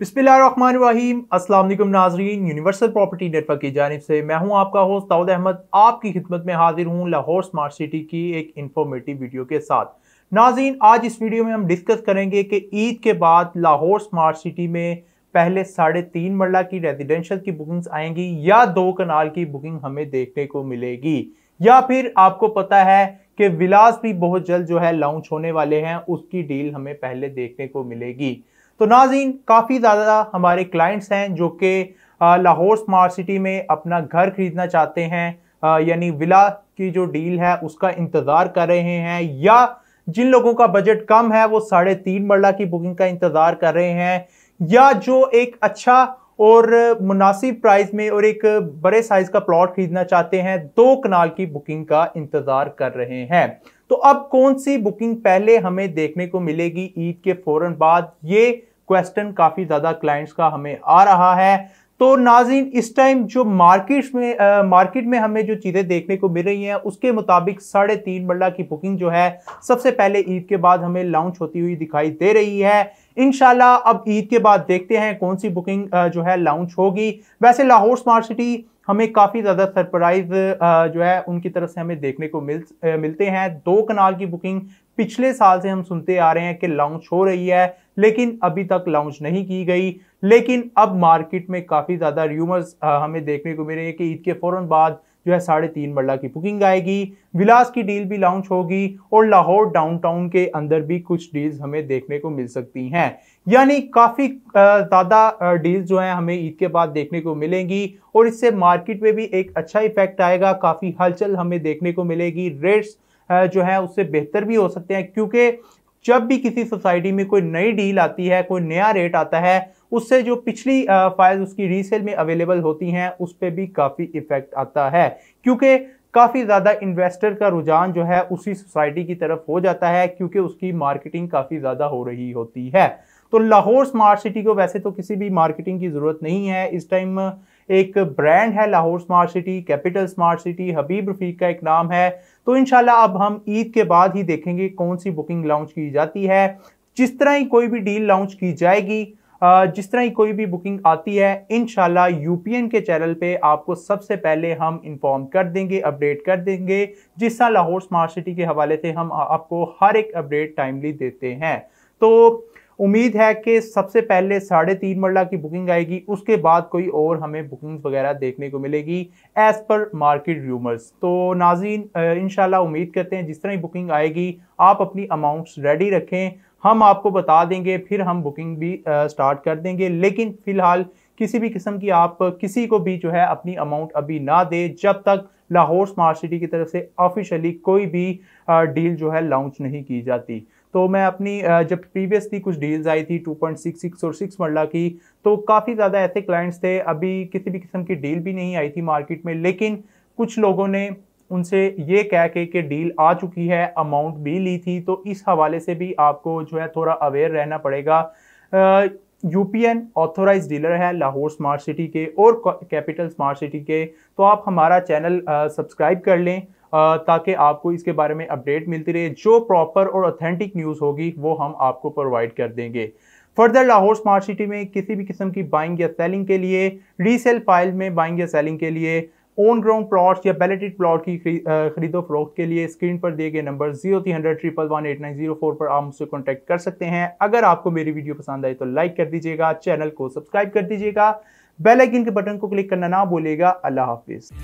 बिस्मिल्लाहिर्रहमानिर्रहीम अस्सलाम वालेकुम नाजरीन यूनिवर्सल प्रॉपर्टी नेटवर्क की जानब से मैं हूं आपका होस्ट दाऊद अहमद आपकी खिदमत में हाजिर हूं लाहौर स्मार्ट सिटी की एक इंफॉर्मेटिव वीडियो के साथ नाजरीन आज इस वीडियो में हम डिस्कस करेंगे कि ईद के बाद लाहौर स्मार्ट सिटी में पहले साढ़े तीन मरला की रेजिडेंशल की बुकिंग्स आएंगी या दो कनाल की बुकिंग हमें देखने को मिलेगी या फिर आपको पता है कि विलास भी बहुत जल्द जो है लॉन्च होने वाले हैं उसकी डील हमें पहले देखने को मिलेगी तो नाजीन काफ़ी ज़्यादा हमारे क्लाइंट्स हैं जो कि लाहौर स्मार्ट सिटी में अपना घर खरीदना चाहते हैं यानी विला की जो डील है उसका इंतज़ार कर रहे हैं या जिन लोगों का बजट कम है वो साढ़े तीन मरला की बुकिंग का इंतज़ार कर रहे हैं या जो एक अच्छा और मुनासिब प्राइस में और एक बड़े साइज़ का प्लॉट खरीदना चाहते हैं दो कनाल की बुकिंग का इंतज़ार कर रहे हैं तो अब कौन सी बुकिंग पहले हमें देखने को मिलेगी ईद के फौरन बाद ये क्वेश्चन काफ़ी ज़्यादा क्लाइंट्स का हमें आ रहा है तो नाजिन इस टाइम जो मार्केट्स में आ, मार्केट में हमें जो चीज़ें देखने को मिल रही हैं उसके मुताबिक साढ़े तीन बल्ला की बुकिंग जो है सबसे पहले ईद के बाद हमें लॉन्च होती हुई दिखाई दे रही है इनशाला अब ईद के बाद देखते हैं कौन सी बुकिंग आ, जो है लॉन्च होगी वैसे लाहौर स्मार्ट सिटी हमें काफ़ी ज़्यादा सरप्राइज जो है उनकी तरफ से हमें देखने को मिल मिलते हैं दो कनाल की बुकिंग पिछले साल से हम सुनते आ रहे हैं कि लॉन्च हो रही है लेकिन अभी तक लॉन्च नहीं की गई लेकिन अब मार्केट में काफ़ी ज़्यादा र्यूमर्स हमें देखने को मिल हैं कि ईद के फ़ौर बाद जो है साढ़े तीन मरला की बुकिंग आएगी विलास की डील भी लॉन्च होगी और लाहौर डाउनटाउन के अंदर भी कुछ डील्स हमें देखने को मिल सकती हैं यानी काफ़ी ज़्यादा डील्स जो हैं हमें ईद के बाद देखने को मिलेंगी और इससे मार्केट में भी एक अच्छा इफेक्ट आएगा काफ़ी हलचल हमें देखने को मिलेगी रेट्स जो है उससे बेहतर भी हो सकते हैं क्योंकि जब भी किसी सोसाइटी में कोई नई डील आती है कोई नया रेट आता है उससे जो पिछली फाइल उसकी रीसेल में अवेलेबल होती हैं उस पर भी काफ़ी इफेक्ट आता है क्योंकि काफ़ी ज़्यादा इन्वेस्टर का रुझान जो है उसी सोसाइटी की तरफ हो जाता है क्योंकि उसकी मार्केटिंग काफ़ी ज़्यादा हो रही होती है तो लाहौर स्मार्ट सिटी को वैसे तो किसी भी मार्केटिंग की ज़रूरत नहीं है इस टाइम एक ब्रांड है Lahore smart city capital smart city Habib Rafiq का एक नाम है तो इनशाला अब हम ईद के बाद ही देखेंगे कौन सी बुकिंग लॉन्च की जाती है जिस तरह ही कोई भी डील लॉन्च की जाएगी जिस तरह की कोई भी बुकिंग आती है इन यूपीएन के चैनल पे आपको सबसे पहले हम इन्फॉर्म कर देंगे अपडेट कर देंगे जिस तरह लाहौर स्मार्ट सिटी के हवाले से हम आपको हर एक अपडेट टाइमली देते हैं तो उम्मीद है कि सबसे पहले साढ़े तीन मरला की बुकिंग आएगी उसके बाद कोई और हमें बुकिंग्स वगैरह देखने को मिलेगी एज़ पर मार्केट र्यूमर्स तो नाजीन इन उम्मीद करते हैं जिस तरह ही बुकिंग आएगी आप अपनी अमाउंट्स रेडी रखें हम आपको बता देंगे फिर हम बुकिंग भी स्टार्ट कर देंगे लेकिन फ़िलहाल किसी भी किस्म की आप किसी को भी जो है अपनी अमाउंट अभी ना दे जब तक लाहौर स्मार्ट सिटी की तरफ से ऑफिशियली कोई भी डील जो है लॉन्च नहीं की जाती तो मैं अपनी जब प्रीवियसली कुछ डील्स आई थी 2.66 और 6 मरला की तो काफ़ी ज़्यादा ऐसे क्लाइंट्स थे अभी किसी भी किस्म की डील भी नहीं आई थी मार्केट में लेकिन कुछ लोगों ने उनसे ये कह के कि डील आ चुकी है अमाउंट भी ली थी तो इस हवाले से भी आपको जो है थोड़ा अवेयर रहना पड़ेगा यूपीएन ऑथोराइज डीलर है लाहौर स्मार्ट सिटी के और कैपिटल स्मार्ट सिटी के तो आप हमारा चैनल सब्सक्राइब कर लें ताकि आपको इसके बारे में अपडेट मिलती रहे जो प्रॉपर और ऑथेंटिक न्यूज़ होगी वो हम आपको प्रोवाइड कर देंगे फर्दर लाहौर स्मार्ट सिटी में किसी भी किस्म की बाइंग या सेलिंग के लिए रीसेल फाइल में बाइंग या सेलिंग के लिए ऑन ग्राउंड प्लॉट्स या बैलेटेड प्लॉट की खरीदो फरोख्त के लिए स्क्रीन पर दिए गए number zero three hundred triple one eight nine zero four पर आप मुझसे कॉन्टैक्ट कर सकते हैं अगर आपको मेरी वीडियो पसंद आई तो लाइक कर दीजिएगा चैनल को सब्सक्राइब कर दीजिएगा बेल आइकन के बटन को क्लिक करना ना भूलेगा अल्लाह हाफिज़